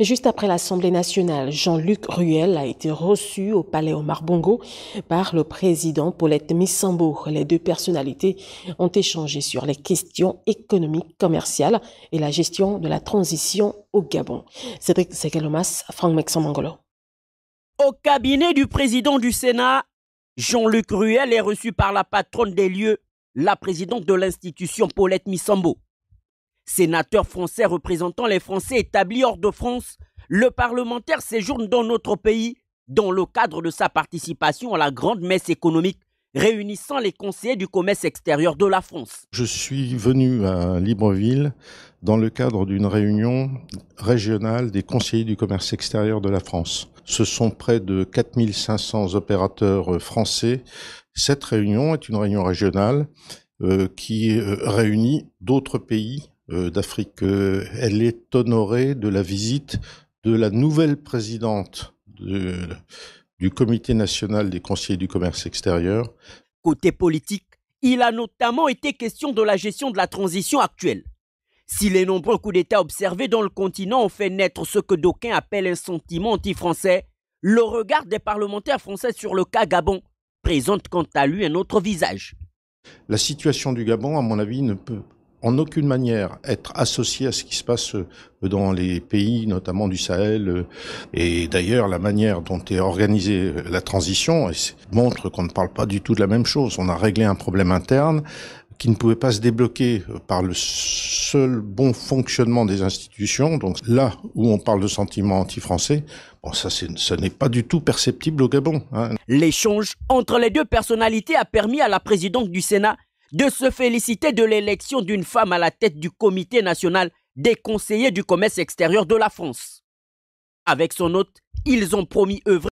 juste après l'Assemblée nationale, Jean-Luc Ruel a été reçu au palais Omar Bongo par le président Paulette Missambo. Les deux personnalités ont échangé sur les questions économiques, commerciales et la gestion de la transition au Gabon. Cédric Segalomas, Franck Mexamangolo. Au cabinet du président du Sénat, Jean-Luc Ruel est reçu par la patronne des lieux, la présidente de l'institution Paulette Missambo. Sénateur français représentant les Français établis hors de France, le parlementaire séjourne dans notre pays dans le cadre de sa participation à la grande messe économique réunissant les conseillers du commerce extérieur de la France. Je suis venu à Libreville dans le cadre d'une réunion régionale des conseillers du commerce extérieur de la France. Ce sont près de 4500 opérateurs français. Cette réunion est une réunion régionale euh, qui euh, réunit d'autres pays euh, d'Afrique. Euh, elle est honorée de la visite de la nouvelle présidente de, du Comité national des conseillers du commerce extérieur. Côté politique, il a notamment été question de la gestion de la transition actuelle. Si les nombreux coups d'État observés dans le continent ont fait naître ce que d'aucuns appellent un sentiment anti-français, le regard des parlementaires français sur le cas Gabon présente quant à lui un autre visage. La situation du Gabon, à mon avis, ne peut en aucune manière être associé à ce qui se passe euh, dans les pays, notamment du Sahel. Euh, et d'ailleurs, la manière dont est organisée euh, la transition montre qu'on ne parle pas du tout de la même chose. On a réglé un problème interne qui ne pouvait pas se débloquer par le seul bon fonctionnement des institutions. Donc là où on parle de sentiments anti-français, bon, ça, ce n'est pas du tout perceptible au Gabon. Hein. L'échange entre les deux personnalités a permis à la présidente du Sénat de se féliciter de l'élection d'une femme à la tête du Comité national des conseillers du commerce extérieur de la France. Avec son hôte, ils ont promis œuvrer